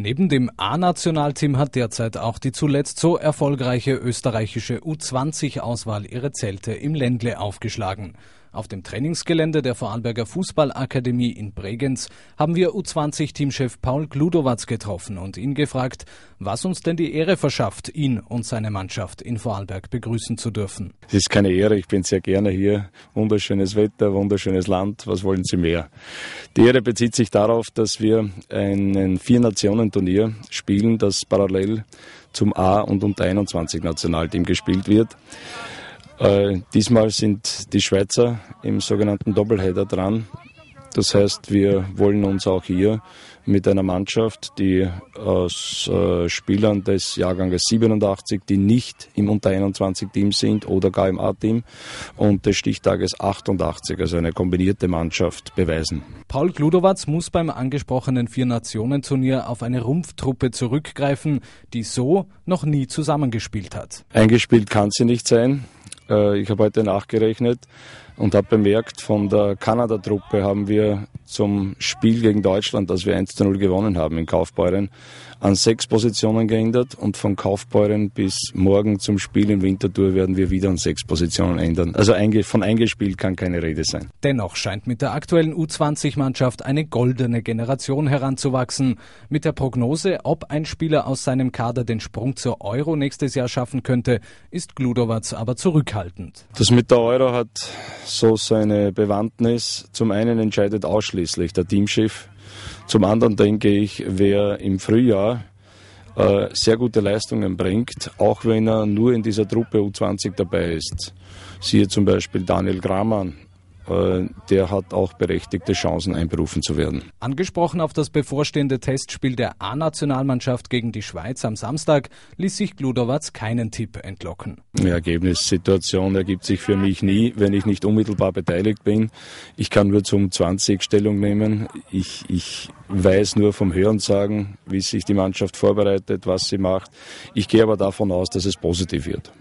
Neben dem A-Nationalteam hat derzeit auch die zuletzt so erfolgreiche österreichische U20-Auswahl ihre Zelte im Ländle aufgeschlagen. Auf dem Trainingsgelände der Vorarlberger Fußballakademie in Bregenz haben wir U20-Teamchef Paul Gludowatz getroffen und ihn gefragt, was uns denn die Ehre verschafft, ihn und seine Mannschaft in Vorarlberg begrüßen zu dürfen. Es ist keine Ehre, ich bin sehr gerne hier. Wunderschönes Wetter, wunderschönes Land, was wollen Sie mehr? Die Ehre bezieht sich darauf, dass wir ein Vier-Nationen-Turnier spielen, das parallel zum A- und unter 21 Nationalteam gespielt wird. Äh, diesmal sind die Schweizer im sogenannten Doppelheader dran. Das heißt, wir wollen uns auch hier mit einer Mannschaft, die aus äh, Spielern des Jahrganges 87, die nicht im unter 21 Team sind oder gar im A-Team und des Stichtages 88, also eine kombinierte Mannschaft, beweisen. Paul Gludowatz muss beim angesprochenen Vier-Nationen-Turnier auf eine Rumpftruppe zurückgreifen, die so noch nie zusammengespielt hat. Eingespielt kann sie nicht sein. Äh, ich habe heute nachgerechnet und habe bemerkt, von der Kanada-Truppe haben wir zum Spiel gegen Deutschland, das wir 1 zu 0 gewonnen haben in Kaufbeuren, an sechs Positionen geändert und von Kaufbeuren bis morgen zum Spiel in Winterthur werden wir wieder an sechs Positionen ändern. Also von eingespielt kann keine Rede sein. Dennoch scheint mit der aktuellen U20-Mannschaft eine goldene Generation heranzuwachsen. Mit der Prognose, ob ein Spieler aus seinem Kader den Sprung zur Euro nächstes Jahr schaffen könnte, ist Gludowatz aber zurückhaltend. Das mit der Euro hat so seine Bewandtnis. Zum einen entscheidet ausschließlich ausschließlich der Teamchef. Zum anderen denke ich, wer im Frühjahr äh, sehr gute Leistungen bringt, auch wenn er nur in dieser Truppe U20 dabei ist. Siehe zum Beispiel Daniel Gramann äh, der hat auch berechtigte Chancen, einberufen zu werden. Angesprochen auf das bevorstehende Testspiel der A-Nationalmannschaft gegen die Schweiz am Samstag ließ sich Gludowatz keinen Tipp entlocken. Eine Ergebnissituation ergibt sich für mich nie, wenn ich nicht unmittelbar beteiligt bin. Ich kann nur zum 20 Stellung nehmen. Ich, ich weiß nur vom Hören sagen, wie sich die Mannschaft vorbereitet, was sie macht. Ich gehe aber davon aus, dass es positiv wird.